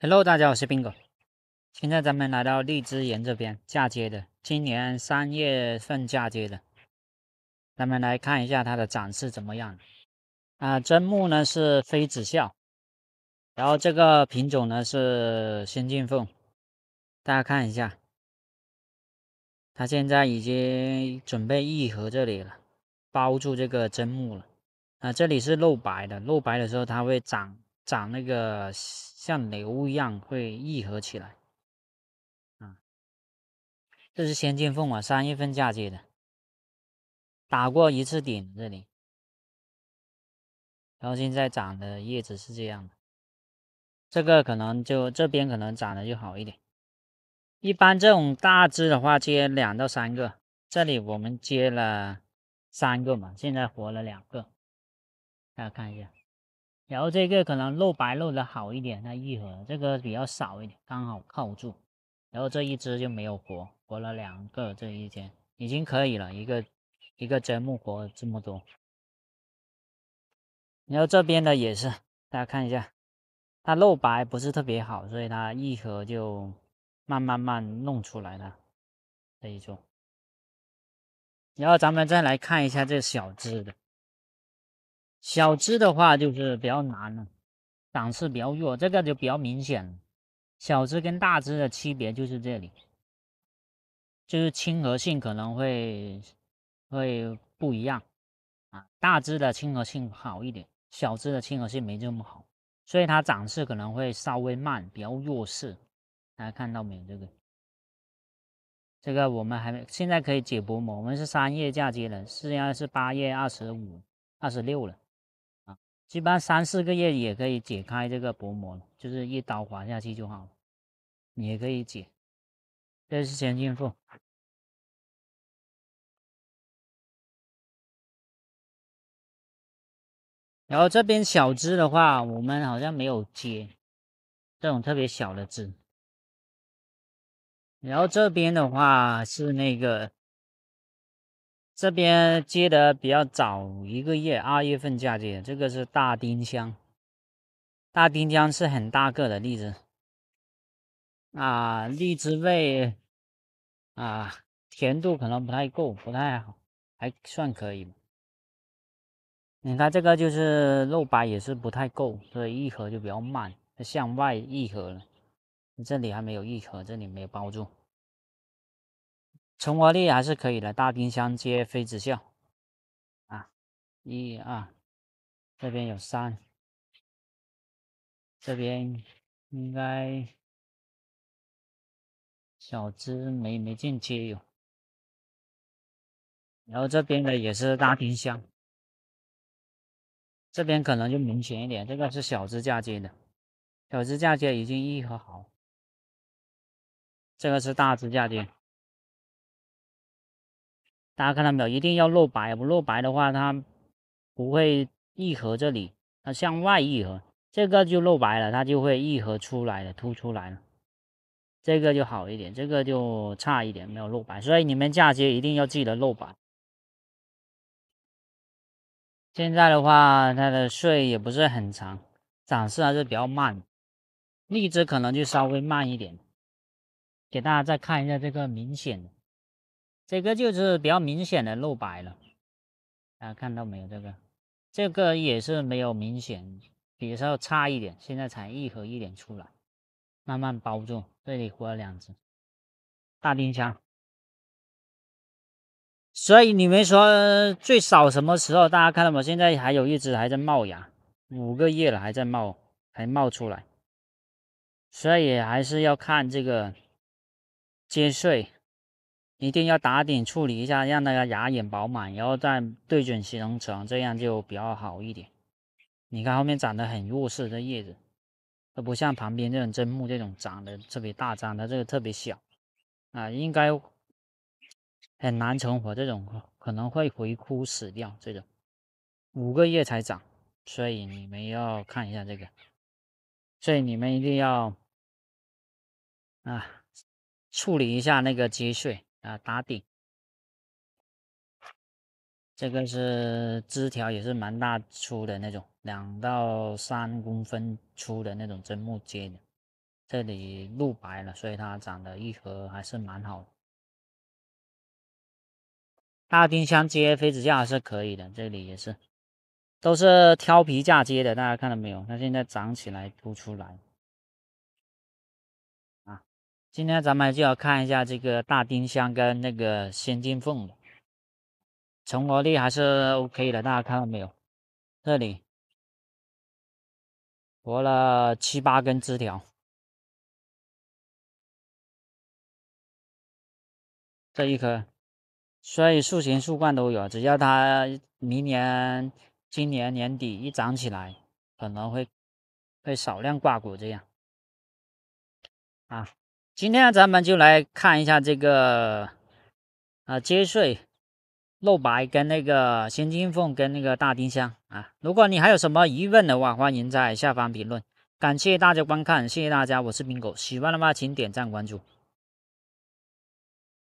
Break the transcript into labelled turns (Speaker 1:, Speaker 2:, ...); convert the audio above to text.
Speaker 1: Hello，大家好，我是 Bingo，现在咱们来到荔枝园这边嫁接的，今年三月份嫁接的，咱们来看一下它的长势怎么样。啊，砧木呢是妃子笑，然后这个品种呢是仙进凤，大家看一下，它现在已经准备愈合这里了，包住这个砧木了。啊，这里是露白的，露白的时候它会长。长那个像瘤一样会愈合起来，啊，这是仙剑凤，凰三月份嫁接的，打过一次顶这里，然后现在长的叶子是这样的，这个可能就这边可能长得就好一点，一般这种大枝的话接两到三个，这里我们接了三个嘛，现在活了两个，大家看一下。然后这个可能露白露的好一点，它愈合这个比较少一点，刚好靠住。然后这一只就没有活，活了两个，这一天已经可以了一个一个真木活这么多。然后这边的也是，大家看一下，它露白不是特别好，所以它愈合就慢慢慢弄出来了这一种。然后咱们再来看一下这小只的。小枝的话就是比较难了，涨势比较弱，这个就比较明显。小枝跟大枝的区别就是这里，就是亲和性可能会会不一样啊，大枝的亲和性好一点，小枝的亲和性没这么好，所以它涨势可能会稍微慢，比较弱势。大家看到没有？这个这个我们还没，现在可以解薄膜。我们是三月嫁接的，现在是八月二十五、二十六了。基本上三四个月也可以解开这个薄膜就是一刀划下去就好了，也可以解。这是先进妇。然后这边小枝的话，我们好像没有接这种特别小的枝。然后这边的话是那个。这边接的比较早，一个月二月份嫁接，这个是大丁香。大丁香是很大个的荔枝，啊，荔枝味，啊，甜度可能不太够，不太好，还算可以。你看这个就是肉白，也是不太够，所以愈合就比较慢，向外愈合了。这里还没有愈合，这里没有包住。存活率还是可以的，大丁香接妃子笑，啊，一二，这边有三，这边应该小枝没没进接有，然后这边的也是大丁香，这边可能就明显一点，这个是小枝嫁接的，小枝嫁接已经愈合好，这个是大枝嫁接。大家看到没有？一定要露白，不露白的话，它不会愈合这里，它向外愈合，这个就露白了，它就会愈合出来了，凸出来了，这个就好一点，这个就差一点，没有露白，所以你们嫁接一定要记得露白。现在的话，它的穗也不是很长，长势还是比较慢，荔枝可能就稍微慢一点。给大家再看一下这个明显的。这个就是比较明显的露白了，大家看到没有？这个，这个也是没有明显，有时候差一点，现在才一盒一点出来，慢慢包住。这里活了两只大丁香，所以你们说最少什么时候？大家看到吗？现在还有一只还在冒芽，五个月了还在冒，还冒出来。所以还是要看这个接穗。一定要打顶处理一下，让个芽眼饱满，然后再对准形成层，这样就比较好一点。你看后面长得很弱势的叶子，它不像旁边这种针木这种长得特别大，长的这个特别小，啊，应该很难存活，这种可能会回枯死掉。这种五个月才长，所以你们要看一下这个，所以你们一定要啊处理一下那个积水。啊，打顶，这个是枝条也是蛮大粗的那种，两到三公分粗的那种针木接的，这里露白了，所以它长得一盒还是蛮好的。大丁香接妃子笑还是可以的，这里也是，都是挑皮嫁接的，大家看到没有？它现在长起来凸出来。今天咱们就要看一下这个大丁香跟那个仙金凤的成活率还是 OK 的，大家看到没有？这里活了七八根枝条，这一棵，所以树形树冠都有，只要它明年、今年年底一长起来，可能会会少量挂果这样，啊。今天咱们就来看一下这个，啊，接穗露白跟那个仙金凤跟那个大丁香啊。如果你还有什么疑问的话，欢迎在下方评论。感谢大家观看，谢谢大家，我是冰狗，喜欢的话，请点赞关注。